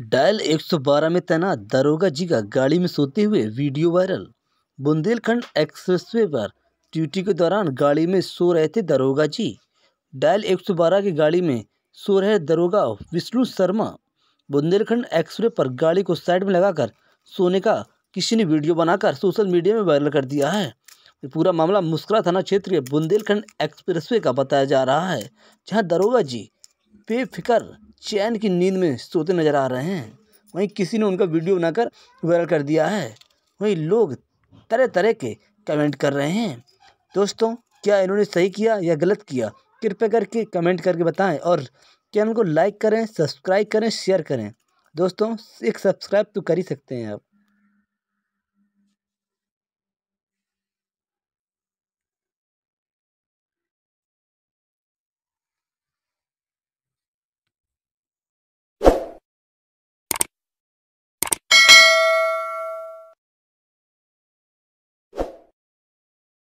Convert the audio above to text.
dial 112 में तैनात दरोगा जी का गाड़ी में सोते हुए वीडियो वायरल बुंदेलखंड एक्सप्रेसवे पर ड्यूटी के दौरान गाड़ी में सो रहे थे दरोगा जी डायल 112 की गाड़ी में सो रहे दरोगा विष्णु शर्मा बुंदेलखंड एक्सप्रेस पर गाड़ी को साइड में लगाकर सोने का किसी ने वीडियो बनाकर सोशल मीडिया में वायरल कर दिया है पूरा मामला मुस्करा थाना क्षेत्र के बुंदेलखंड एक्सप्रेस का बताया जा रहा है जहाँ दरोगा जी बेफिक्र चैन की नींद में सोते नजर आ रहे हैं वहीं किसी ने उनका वीडियो बनाकर वायरल कर दिया है वहीं लोग तरह तरह के कमेंट कर रहे हैं दोस्तों क्या इन्होंने सही किया या गलत किया कृपया करके कमेंट करके बताएं और चैनल को लाइक करें सब्सक्राइब करें शेयर करें दोस्तों एक सब्सक्राइब तो कर ही सकते हैं आप